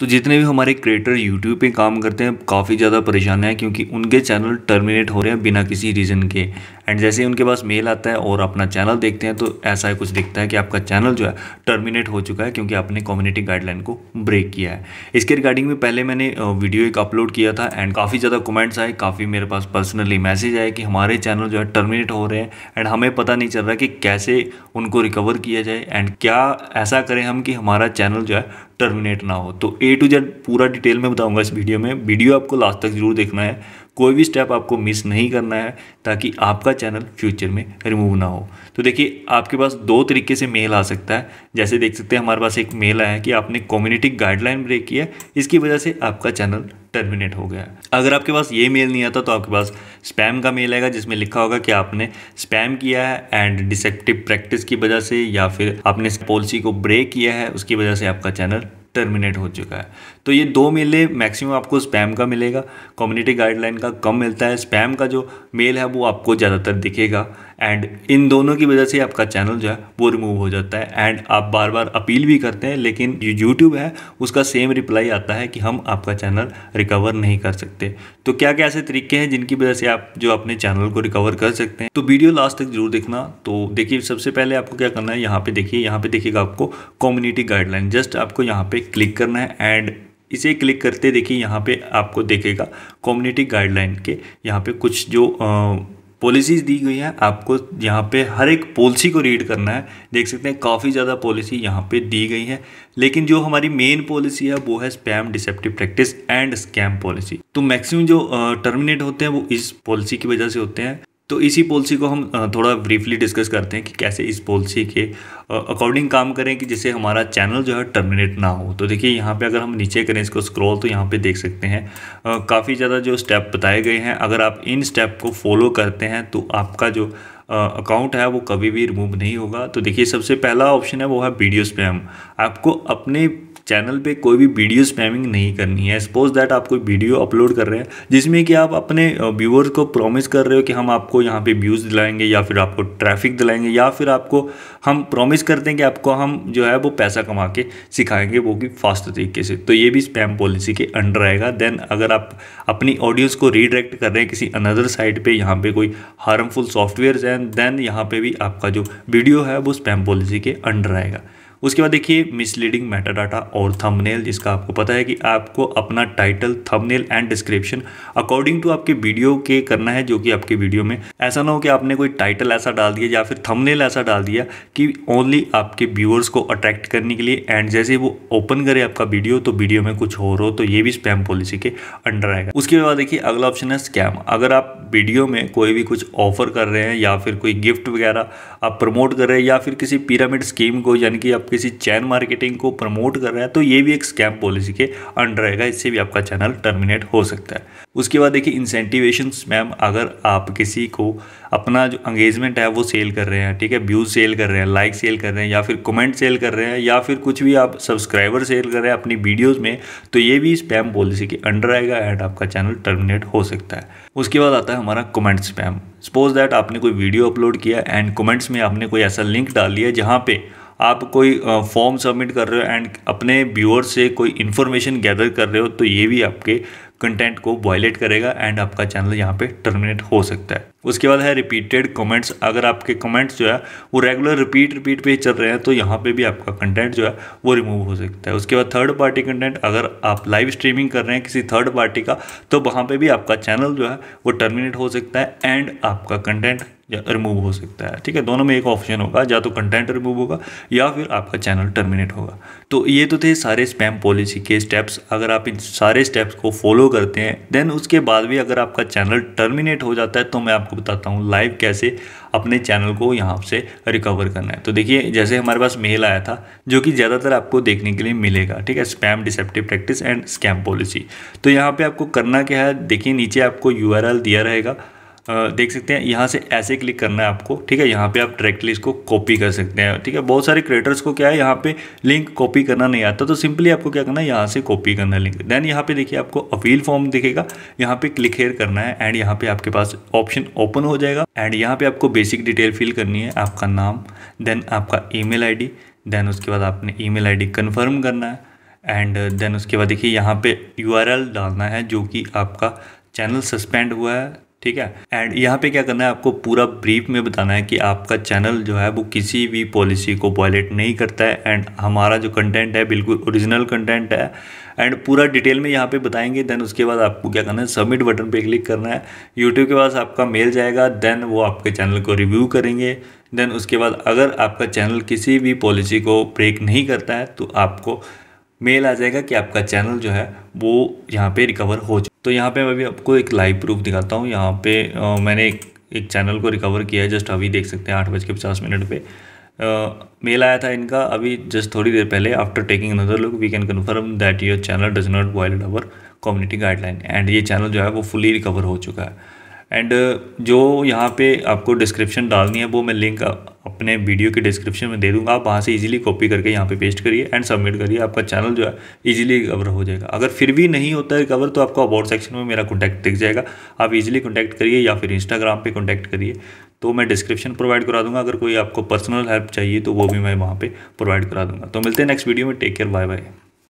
तो जितने भी हमारे क्रिएटर यूट्यूब पे काम करते हैं काफ़ी ज़्यादा परेशान हैं क्योंकि उनके चैनल टर्मिनेट हो रहे हैं बिना किसी रीज़न के एंड जैसे ही उनके पास मेल आता है और अपना चैनल देखते हैं तो ऐसा ही कुछ दिखता है कि आपका चैनल जो है टर्मिनेट हो चुका है क्योंकि आपने कम्युनिटी गाइडलाइन को ब्रेक किया है इसके रिगार्डिंग में पहले मैंने वीडियो एक अपलोड किया था एंड काफ़ी ज़्यादा कमेंट्स आए काफ़ी मेरे पास पर्सनली मैसेज आए कि हमारे चैनल जो है टर्मिनेट हो रहे हैं एंड हमें पता नहीं चल रहा कि कैसे उनको रिकवर किया जाए एंड क्या ऐसा करें हम कि हमारा चैनल जो है टर्मिनेट ना हो तो ए टू जेड पूरा डिटेल में बताऊंगा इस वीडियो में वीडियो आपको लास्ट तक जरूर देखना है कोई भी स्टेप आपको मिस नहीं करना है ताकि आपका चैनल फ्यूचर में रिमूव ना हो तो देखिए आपके पास दो तरीके से मेल आ सकता है जैसे देख सकते हैं हमारे पास एक मेल आया है कि आपने कम्युनिटी गाइडलाइन ब्रेक किया इसकी वजह से आपका चैनल टर्मिनेट हो गया अगर आपके पास ये मेल नहीं आता तो आपके पास स्पैम का मेल आएगा जिसमें लिखा होगा कि आपने स्पैम किया है एंड डिसेप्टिव प्रैक्टिस की वजह से या फिर आपने पॉलिसी को ब्रेक किया है उसकी वजह से आपका चैनल टर्मिनेट हो चुका है तो ये दो मेले मैक्सिमम आपको स्पैम का मिलेगा कम्युनिटी गाइडलाइन का कम मिलता है स्पैम का जो मेल है वो आपको ज़्यादातर दिखेगा एंड इन दोनों की वजह से आपका चैनल जो है वो रिमूव हो जाता है एंड आप बार बार अपील भी करते हैं लेकिन जो यूट्यूब है उसका सेम रिप्लाई आता है कि हम आपका चैनल रिकवर नहीं कर सकते तो क्या क्या ऐसे तरीके हैं जिनकी वजह से आप जो अपने चैनल को रिकवर कर सकते हैं तो वीडियो लास्ट तक जरूर देखना तो देखिए सबसे पहले आपको क्या करना है यहाँ पर देखिए यहाँ पर देखिएगा आपको कम्युनिटी गाइडलाइन जस्ट आपको यहाँ पर क्लिक करना है एंड इसे क्लिक करते देखिए यहाँ पे आपको देखेगा कम्युनिटी गाइडलाइन के यहाँ पे कुछ जो पॉलिसीज़ दी गई हैं आपको यहाँ पे हर एक पॉलिसी को रीड करना है देख सकते हैं काफ़ी ज़्यादा पॉलिसी यहाँ पे दी गई है लेकिन जो हमारी मेन पॉलिसी है वो है spam deceptive practice and scam policy तो मैक्सिमम जो टर्मिनेट होते हैं वो इस पॉलिसी की वजह से होते हैं तो इसी पॉलिसी को हम थोड़ा ब्रीफली डिस्कस करते हैं कि कैसे इस पॉलिसी के अकॉर्डिंग काम करें कि जिससे हमारा चैनल जो है टर्मिनेट ना हो तो देखिए यहाँ पे अगर हम नीचे करें इसको स्क्रॉल तो यहाँ पे देख सकते हैं काफ़ी ज़्यादा जो स्टेप बताए गए हैं अगर आप इन स्टेप को फॉलो करते हैं तो आपका जो अकाउंट है वो कभी भी रिमूव नहीं होगा तो देखिए सबसे पहला ऑप्शन है वो है वीडियो स्पैम आपको अपने चैनल पे कोई भी वीडियो स्पैमिंग नहीं करनी है सपोज दैट आप कोई वीडियो अपलोड कर रहे हैं जिसमें कि आप अपने व्यूअर्स को प्रॉमिस कर रहे हो कि हम आपको यहाँ पे व्यूज़ दिलाएंगे या फिर आपको ट्रैफिक दिलाएंगे या फिर आपको हम प्रॉमिस करते हैं कि आपको हम जो है वो पैसा कमा के सिखाएंगे वो भी फास्ट तरीके से तो ये भी स्पैम पॉलिसी के अंडर आएगा देन अगर आप अपनी ऑडियंस को रीडायरेक्ट कर रहे हैं किसी अनदर साइट पर यहाँ पर कोई हार्मफुल सॉफ्टवेयर है देन देन यहाँ पे भी आपका जो वीडियो है वो स्पैम पॉलिसी के अंडर आएगा उसके बाद देखिए मिसलीडिंग मेटा डाटा और थंबनेल जिसका आपको पता है कि आपको अपना title thumbnail and description according to आपके वीडियो के करना है जो कि आपके वीडियो में ऐसा ना हो कि आपने कोई टाइटल ऐसा डाल दिया या फिर थंबनेल ऐसा डाल दिया कि ओनली आपके व्यूअर्स को अट्रैक्ट करने के लिए एंड जैसे वो ओपन करे आपका वीडियो तो वीडियो में कुछ और हो तो ये भी स्पैम पॉलिसी के अंडर आएगा उसके बाद देखिए अगला ऑप्शन है स्कैम अगर आप वीडियो में कोई भी कुछ ऑफर कर रहे हैं या फिर कोई गिफ्ट वगैरह आप प्रमोट कर रहे हैं या फिर किसी पिरामिड स्कीम को यानी कि आपके किसी चैन मार्केटिंग को प्रमोट कर रहा है तो ये भी एक स्कैम पॉलिसी के अंडर रहेगा इससे भी आपका चैनल टर्मिनेट हो सकता है उसके बाद देखिए इंसेंटिवेशन मैम अगर आप किसी को अपना जो अंगेजमेंट है वो सेल कर रहे हैं ठीक है व्यूज सेल कर रहे हैं लाइक सेल कर रहे हैं या फिर कमेंट सेल कर रहे हैं या फिर कुछ भी आप सब्सक्राइबर सेल कर रहे हैं अपनी वीडियोज़ में तो ये भी स्पैम पॉलिसी के अंडर आएगा एंड आपका चैनल टर्मिनेट हो सकता है उसके बाद आता है हमारा कमेंट स्पैम सपोज दैट आपने कोई वीडियो अपलोड किया एंड कमेंट्स में आपने कोई ऐसा लिंक डाल लिया जहाँ पे आप कोई फॉर्म सबमिट कर रहे हो एंड अपने व्यूअर से कोई इन्फॉर्मेशन गैदर कर रहे हो तो ये भी आपके कंटेंट को वॉयलेट करेगा एंड आपका चैनल यहाँ पे टर्मिनेट हो सकता है उसके बाद है रिपीटेड कमेंट्स अगर आपके कमेंट्स जो है वो रेगुलर रिपीट रिपीट पे चल रहे हैं तो यहाँ पे भी आपका कंटेंट जो है वो रिमूव हो सकता है उसके बाद थर्ड पार्टी कंटेंट अगर आप लाइव स्ट्रीमिंग कर रहे हैं किसी थर्ड पार्टी का तो वहाँ पर भी आपका चैनल जो है वो टर्मिनेट हो सकता है एंड आपका कंटेंट रिमूव हो सकता है ठीक है दोनों में एक ऑप्शन होगा या तो कंटेंट रिमूव होगा या फिर आपका चैनल टर्मिनेट होगा तो ये तो थे सारे स्पैम पॉलिसी के स्टेप्स अगर आप इन सारे स्टेप्स को फॉलो करते हैं देन उसके बाद भी अगर आपका चैनल टर्मिनेट हो जाता है तो मैं आपको बताता हूँ लाइव कैसे अपने चैनल को यहाँ से रिकवर करना है तो देखिए जैसे हमारे पास मेल आया था जो कि ज़्यादातर आपको देखने के लिए मिलेगा ठीक है spam deceptive practice and scam policy तो यहाँ पर आपको करना क्या है देखिए नीचे आपको यू दिया रहेगा देख सकते हैं यहाँ से ऐसे क्लिक करना है आपको ठीक है यहाँ पे आप डायरेक्टली इसको कॉपी कर सकते हैं ठीक है बहुत सारे क्रिएटर्स को क्या है यहाँ पे लिंक कॉपी करना नहीं आता तो सिंपली आपको क्या करना है यहाँ से कॉपी करना है लिंक देन यहाँ पे देखिए आपको अपील फॉर्म दिखेगा यहाँ पे क्लिक हेयर करना है एंड यहाँ पे आपके पास ऑप्शन ओपन हो जाएगा एंड यहाँ पे आपको बेसिक डिटेल फिल करनी है आपका नाम देन आपका आई डी देन उसके बाद आपने ईमेल डी कन्फर्म करना है एंड देन उसके बाद देखिए यहाँ पे एल डालना है जो कि आपका चैनल सस्पेंड हुआ है ठीक है एंड यहाँ पे क्या करना है आपको पूरा ब्रीफ में बताना है कि आपका चैनल जो है वो किसी भी पॉलिसी को वॉयलेट नहीं करता है एंड हमारा जो कंटेंट है बिल्कुल ओरिजिनल कंटेंट है एंड पूरा डिटेल में यहाँ पे बताएंगे देन उसके बाद आपको क्या करना है सबमिट बटन पे क्लिक करना है यूट्यूब के पास आपका मेल जाएगा देन वो आपके चैनल को रिव्यू करेंगे देन उसके बाद अगर आपका चैनल किसी भी पॉलिसी को ब्रेक नहीं करता है तो आपको मेल आ जाएगा कि आपका चैनल जो है वो यहाँ पर रिकवर हो जाए तो यहाँ पे मैं अभी आपको एक लाइव प्रूफ दिखाता हूँ यहाँ पे आ, मैंने एक, एक चैनल को रिकवर किया है जस्ट अभी देख सकते हैं आठ बज के पचास मिनट पर मेल आया था इनका अभी जस्ट थोड़ी देर पहले after taking another look we can confirm that your channel does not violate our community guideline and ये चैनल जो है वो फुली रिकवर हो चुका है एंड जो यहाँ पे आपको डिस्क्रिप्शन डालनी है वो मैं लिंक अपने वीडियो के डिस्क्रिप्शन में दे दूंगा आप वहाँ से इजीली कॉपी करके यहाँ पे पेस्ट करिए एंड सबमिट करिए आपका चैनल जो है इजीली कवर हो जाएगा अगर फिर भी नहीं होता है कवर तो आपको अबाउट सेक्शन में मेरा कॉन्टैक्ट दिख जाएगा आप इजीली कॉन्टैक्ट करिए या फिर इंस्टाग्राम पर कॉन्टैक्ट करिए तो मैं डिस्क्रिप्शन प्रोवाइड करा दूंगा अगर कोई आपको पर्सनल हेल्प चाहिए तो वो भी मैं वहाँ पर प्रोवाइड करा दूंगा तो मिलते हैं नेक्स्ट वीडियो में टेक केयर बाय बाय